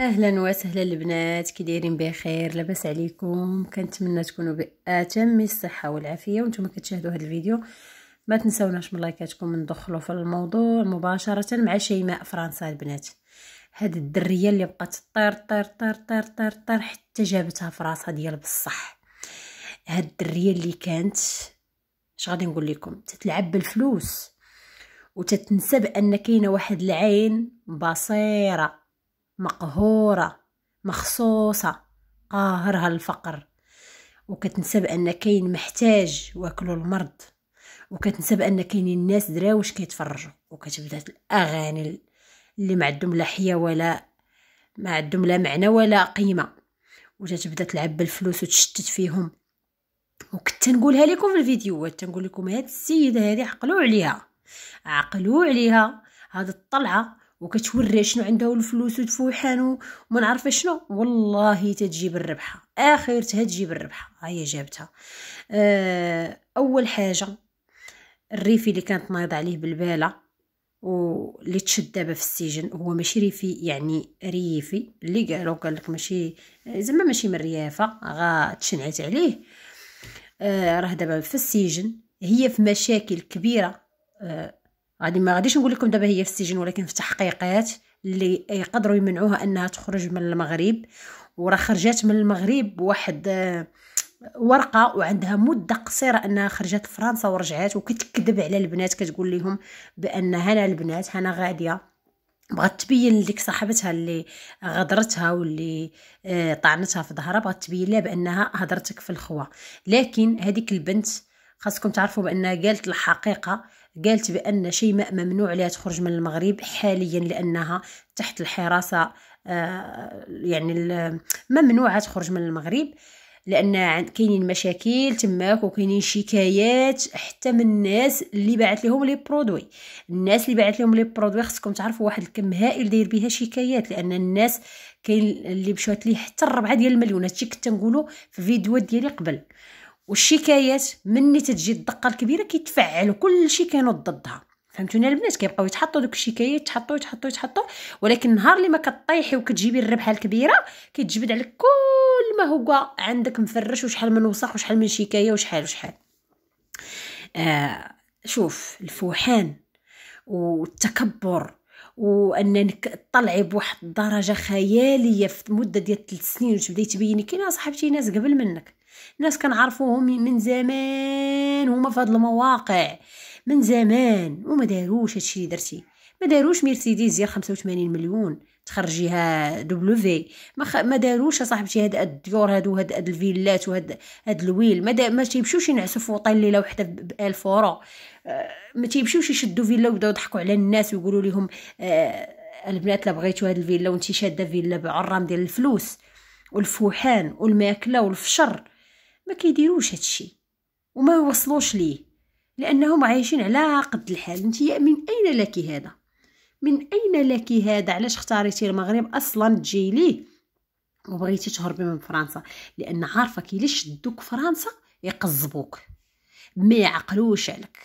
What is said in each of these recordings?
اهلا وسهلا البنات كي دايرين بخير لاباس عليكم كنتمنى تكونوا باتم الصحه والعافيه وانتم كتشاهدوا هذا الفيديو ما تنساوناش من لايكاتكم ندخلوا في الموضوع مباشره مع شيماء فرنسا البنات هاد الدريه اللي بقات طير طير طير طير طير طير حتى جابتها فراسها ديال بصح هاد الدريه اللي كانت اش غادي نقول لكم تتلعب بالفلوس وتتنسى بان كاينه واحد العين بصيره مقهورة مخصوصة قاهرها الفقر وكتنسب بان كاين محتاج واكلو المرض وكتنسب بان كاينين الناس دراوش كيتفرجوا وكتبدا الاغاني اللي ما عندهم لا حياه ولا ما عندهم لا معنى ولا قيمه وتتبدا تلعب بالفلوس وتشتت فيهم وكنت نقولها لكم في الفيديوهات تنقول لكم هاد السيده هذه عقلوا عليها عقلوا عليها هاد الطلعه وكتوري شنو عندها الفلوس وتفوحانو وما نعرف شنو والله تتجيب الربحه اخر تجيب الربحه هي جابتها آه، اول حاجه الريفي اللي كانت نايضه عليه بالباله واللي تشد دابا في السجن هو ماشي ريفي يعني ريفي اللي قالو قال لك ماشي زعما ماشي من الريافه غتشنعت عليه آه راه دابا في السجن هي في مشاكل كبيره آه غادي ما غاديش نقول لكم دابا هي في السجن ولكن في التحقيقات اللي يقدروا يمنعوها انها تخرج من المغرب وراه خرجات من المغرب واحد آه، ورقه وعندها مده قصيره انها خرجت لفرنسا ورجعات وكتكذب على البنات كتقول لهم بان هنا البنات هنا غاديه بغات تبين لك صاحبتها اللي غدرتها واللي آه، طعنتها في ظهرها بغات تبين لها بانها هضرتك في الخوا لكن هذيك البنت خاصكم تعرفوا بانها قالت الحقيقه قالت بأن شيماء ممنوع عليها تخرج من المغرب حاليا لأنها تحت الحراسة آه، يعني ممنوعة تخرج من المغرب لان كاينين مشاكل تماك وكاينين شكايات حتى من الناس اللي باعت لهم لي برودوي الناس اللي باعت لهم لي برودوي خصكم تعرفوا واحد الكم هائل داير بها شكايات لان الناس كاين اللي مشات ليه حتى الربعة ديال المليون هادشي كنت نقولوا في فيديوهات ديالي قبل والشكايات مني تتجي الدقه الكبيره كيتفعلوا كلشي كينوض ضدها فهمتونا البنات كيبقاو يتحطوا دوك الشكايات يتحطوا يتحطوا يتحطوا ولكن نهار اللي ما كطيحي وكتجيبي الربحه الكبيره كيتجبد عليك كل ما هو عندك مفرش وشحال من وسخ وشحال من شكايه وشحال وشحال آه شوف الفوحان والتكبر وانك طلعي بواحد الدرجه خياليه في مده ديال 3 سنين وتبداي تبيني كاين صاحبتي ناس قبل منك الناس كنعرفوهم من زمان هما في هاد المواقع من زمان وما داروش هادشي اللي درتي ما داروش مرسيدس ديال 85 مليون تخرجيها دبليو في ما, خ... ما داروش صاحبتي هاد الديور هادو هاد, الفيلات وهاد هاد الويل ما, دا... ما تيمشوش ينعسوا في وطين ليله وحده ب 1000 اورو آه... ما تيمشوش يشدوا فيلا ويبداو يضحكوا على الناس ويقولوا لهم آه... البنات لا بغيتوا هاد الفيلا وانت شاده فيلا بعرام ديال الفلوس والفوحان والماكله والفشر ما كيديروش هادشي وما يوصلوش ليه لانهم عايشين على قد الحال انت من اين لك هذا من اين لك هذا علاش اختاريتي المغرب اصلا تجي ليه وبغيتي تهربي من فرنسا لان عارفه كي ليش شدوك فرنسا يقزبوك ما يعقلوش عليك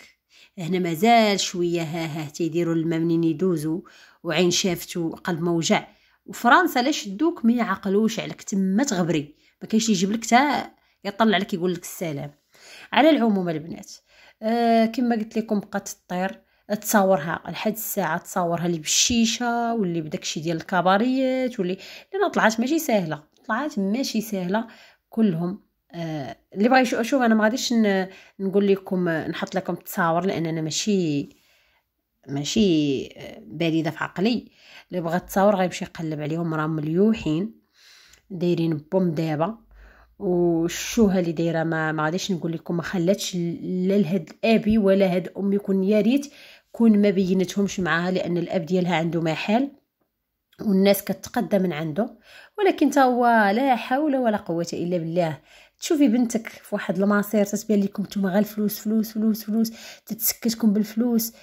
هنا مازال شويه ها ها تيديروا المامنين يدوزوا وعين شافتو قلب موجع وفرنسا لا شدوك ما يعقلوش عليك تما تغبري ما كاينش يجيب لك تا يطلع لك يقول لك السلام على العموم البنات آه كما قلت لكم بقات تطير تصاورها لحد الساعه تصاورها اللي بالشيشه واللي بداكشي ديال الكباريات واللي لان طلعت ماشي سهله طلعت ماشي سهله كلهم آه اللي بغى يشوف انا ما غاديش نقول لكم نحط لكم تصاور لان انا ماشي ماشي آه، بارده في عقلي اللي بغى التصاور غيمشي يقلب عليهم راهم مليوحين دايرين بوم دابا والشوهه اللي دايره ما ما غاديش نقول لكم ما خلاتش لا لهاد ابي ولا هاد ام يكون يا ريت كون ما بينتهمش معاها لان الاب ديالها عنده محل والناس كتقدى من عنده ولكن تا هو لا حول ولا قوه الا بالله تشوفي بنتك في واحد المصير تتبان لكم نتوما غير الفلوس فلوس فلوس فلوس تتسكتكم بالفلوس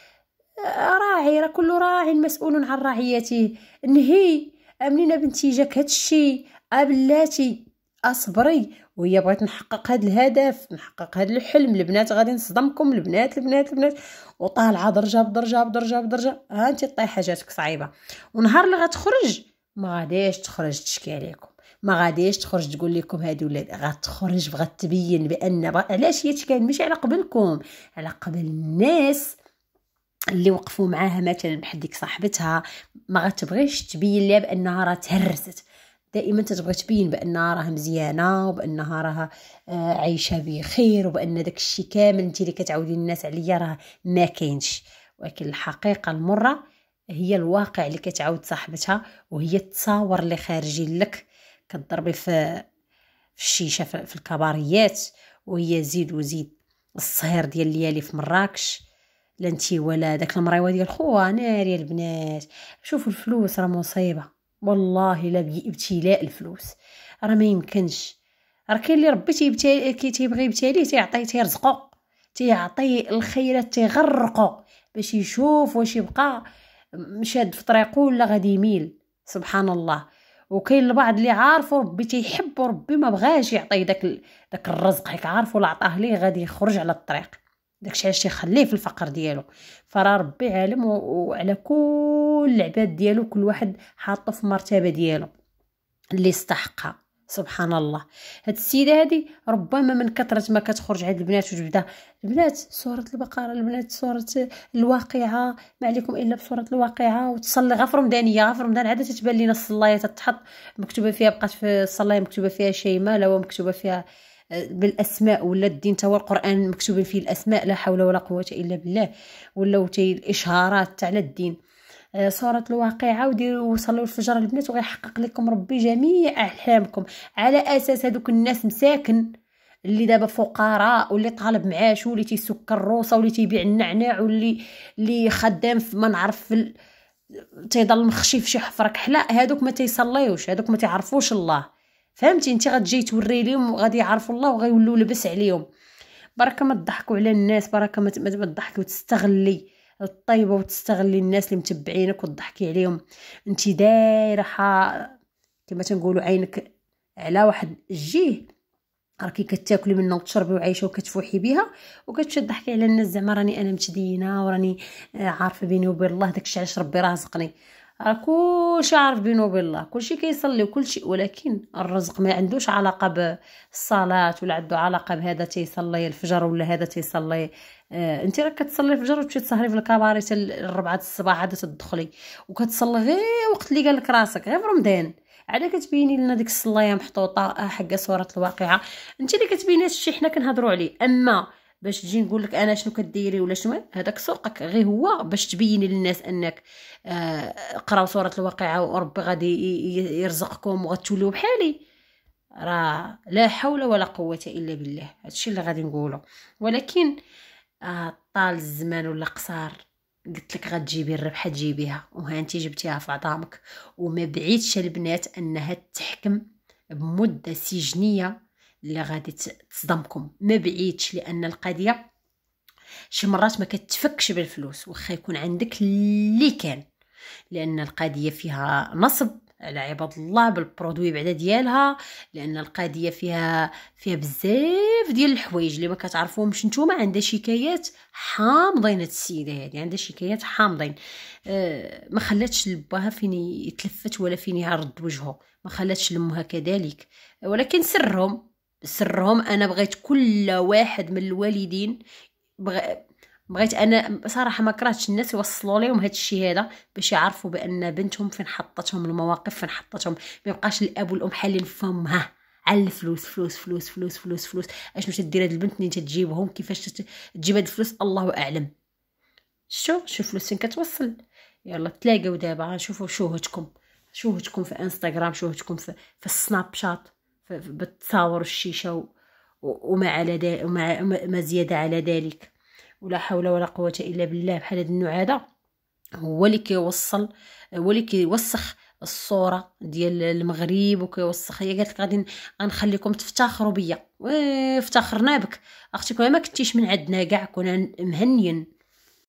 راعي راه كل راعي مسؤول عن رعيته نهي امنينا بنتي جاك هادشي ابلاتي اصبري وهي بغيت نحقق هذا الهدف نحقق هذا الحلم البنات غادي نصدمكم البنات البنات البنات وطالعه درجه بدرجه بدرجه بدرجه ها انت الطيحه جاتك صعيبه ونهار اللي غتخرج ما غاديش تخرج تشكي عليكم ما غاديش تخرج تقول لكم هادو ولاد غتخرج بغات تبين بان علاش هي تشكي ماشي على قبلكم على قبل الناس اللي وقفوا معاها مثلا بحال ديك صاحبتها ما غتبغيش تبين ليها بانها راه تهرست دائما تتبغي تبين بانها راه مزيانه وبانها راه آه، عايشه بخير وبان داك الشيء كامل انت اللي كتعاودي الناس عليا راه ما كاينش ولكن الحقيقه المره هي الواقع اللي كتعاود صاحبتها وهي التصاور اللي خارجين لك كتضربي في في الشيشه في الكباريات وهي زيد وزيد الصهير ديال الليالي في مراكش لا انت ولا داك المريوه ديال خوها ناري البنات شوفوا الفلوس راه مصيبه والله الا ابتلاء الفلوس راه ما يمكنش راه كاين اللي ربي تيبتلي كي تيبغي يبتلي تيعطيه تيرزقو تيعطيه الخيرات تيغرقو باش يشوف واش يبقى مشاد في طريقه ولا غادي يميل سبحان الله وكاين البعض اللي عارفو ربي تيحب وربي ما بغاش يعطيه داك داك الرزق هيك عارفو لا عطاه ليه غادي يخرج على الطريق داكشي علاش تيخليه في الفقر ديالو فراه ربي عالم وعلى كل العباد ديالو كل واحد حاطه في مرتبه ديالو اللي استحقها سبحان الله هاد السيده هادي ربما من كثره ما كتخرج عند البنات وتبدا البنات سوره البقره البنات سوره الواقعه ما عليكم الا بسوره الواقعه وتصلي غير في رمضانيه غير في رمضان عاد تتبان لينا الصلايه تتحط مكتوبه فيها بقات في الصلايه مكتوبه فيها شيماء لا مكتوبه فيها بالاسماء ولا الدين توا القران مكتوبين فيه الاسماء لا حول ولا قوه الا بالله ولاو تي الاشهارات تاع الدين آه، صورة الواقعة وديروا وصلوا الفجر البنات وغيحقق لكم ربي جميع أحلامكم على أساس هذوك الناس مساكن اللي دابا فقراء واللي طالب معاش واللي تيسكر الروسه واللي تيبيع النعناع واللي اللي خدام في ما نعرف في ال... تيضل مخشي في شي حفره كحله هادوك ما تيصليوش هادوك ما تعرفوش الله فهمتي انت غتجي توري لهم وغادي يعرفوا الله وغيولوا لبس عليهم بركه ما تضحكوا على الناس بركه ما تضحكي وتستغلي الطيبه وتستغلي الناس اللي متبعينك وتضحكي عليهم انت دايره كما تنقولوا عينك على واحد الجيه راكي كتاكلي منها وتشربي وعايشه وكتفوحي بها ضحكي على الناس زعما راني انا متدينه وراني عارفه بيني وبين الله داكشي علاش ربي رازقني راه كلشي عارف بينو وبين الله كلشي كيصلي وكلشي ولكن الرزق ما عندوش علاقه بالصلاه ولا عنده علاقه بهذا تيصلي الفجر ولا هذا تيصلي آه انت راك كتصلي الفجر وتمشي تسهري في الكباري حتى الربعة الصباح عاد تدخلي وكتصلي غير وقت اللي قال لك راسك غير في رمضان عاد كتبيني لنا ديك الصلايه محطوطه آه، حق سوره الواقعه انت اللي كتبيني هادشي حنا كنهضروا عليه اما باش تجي نقول لك انا شنو كديري ولا شنو هذاك سوقك غير هو باش تبيني للناس انك آه، قراو سوره الواقعه وربي غادي يرزقكم وغتوليو بحالي راه لا حول ولا قوه الا بالله هادشي اللي غادي نقوله ولكن آه، طال الزمان ولا قصار قلت لك غتجيبي الربحه تجيبيها وهانتي جبتيها في عظامك وما بعيدش البنات انها تحكم بمده سجنيه اللي غادي تصدمكم ما بعيدش لان القضيه شي مرات ما كتفكش بالفلوس واخا يكون عندك اللي كان لان القضيه فيها نصب على عباد الله بالبرودوي بعدا ديالها لان القضيه فيها فيها بزاف ديال الحوايج اللي ما كتعرفوهمش نتوما عندها شكايات حامضين هاد السيده هادي عندها شكايات حامضين أه ما خلاتش لباها فين يتلفت ولا فين يرد وجهه ما خلاتش لمها كذلك ولكن سرهم سرهم انا بغيت كل واحد من الوالدين بغ... بغيت انا صراحه ما كرهتش الناس يوصلوا لهم هذا الشيء هذا باش يعرفوا بان بنتهم فين حطتهم المواقف فين حطتهم ما يبقاش الاب والام حالين فمها على الفلوس فلوس فلوس فلوس فلوس فلوس اشنو تدير هاد البنت منين تجيبهم كيفاش تجيب هاد الفلوس الله اعلم شو شوف الفلوس فين كتوصل يلا تلاقاو دابا نشوفوا شهوتكم شهوتكم في انستغرام شهوتكم في, في السناب شات بالتصاور الشيشه وما على وما ما زياده على ذلك ولا حول ولا قوه الا بالله بحال هذا النوع هذا هو اللي كيوصل هو اللي كيوسخ الصوره ديال المغرب وكيوسخ هي قالت لك غادي غنخليكم تفتخروا بيا وافتخرنا بك اختي كون ما كنتيش من عندنا كاع كنا مهنيين